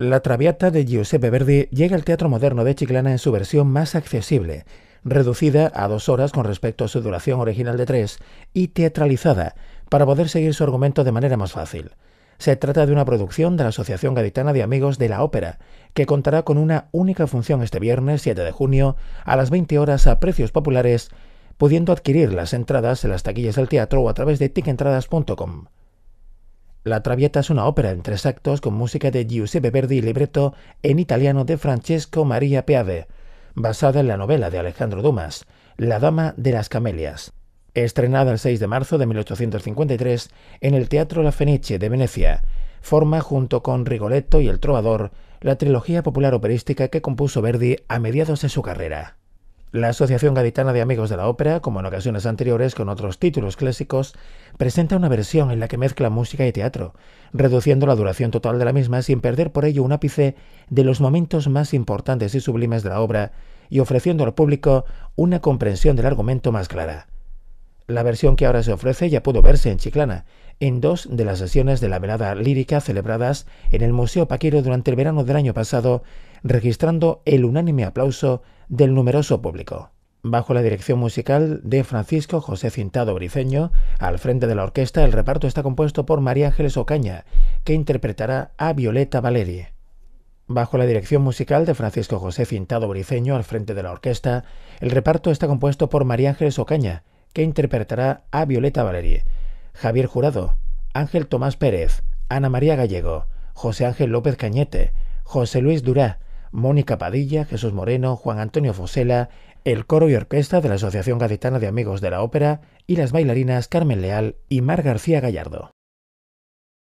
La Traviata de Giuseppe Verdi llega al Teatro Moderno de Chiclana en su versión más accesible, reducida a dos horas con respecto a su duración original de tres y teatralizada, para poder seguir su argumento de manera más fácil. Se trata de una producción de la Asociación Gaditana de Amigos de la Ópera, que contará con una única función este viernes 7 de junio a las 20 horas a precios populares, pudiendo adquirir las entradas en las taquillas del teatro o a través de ticentradas.com. La Traviata es una ópera en tres actos con música de Giuseppe Verdi y libreto en italiano de Francesco Maria Piave, basada en la novela de Alejandro Dumas, La Dama de las Camelias, estrenada el 6 de marzo de 1853 en el Teatro La Fenice de Venecia. Forma, junto con Rigoletto y El Trovador, la trilogía popular operística que compuso Verdi a mediados de su carrera. La Asociación Gaditana de Amigos de la Ópera, como en ocasiones anteriores con otros títulos clásicos, presenta una versión en la que mezcla música y teatro, reduciendo la duración total de la misma sin perder por ello un ápice de los momentos más importantes y sublimes de la obra y ofreciendo al público una comprensión del argumento más clara. La versión que ahora se ofrece ya pudo verse en Chiclana, en dos de las sesiones de la velada lírica celebradas en el Museo Paquero durante el verano del año pasado, registrando el unánime aplauso del numeroso público. Bajo la dirección musical de Francisco José Cintado Briceño, al frente de la orquesta el reparto está compuesto por María Ángeles Ocaña, que interpretará a Violeta Valerie Bajo la dirección musical de Francisco José Cintado Briceño, al frente de la orquesta, el reparto está compuesto por María Ángeles Ocaña, que interpretará a Violeta Valerie, Javier Jurado, Ángel Tomás Pérez, Ana María Gallego, José Ángel López Cañete, José Luis Durá, Mónica Padilla, Jesús Moreno, Juan Antonio Fosela, el coro y orquesta de la Asociación Gaditana de Amigos de la Ópera y las bailarinas Carmen Leal y Mar García Gallardo.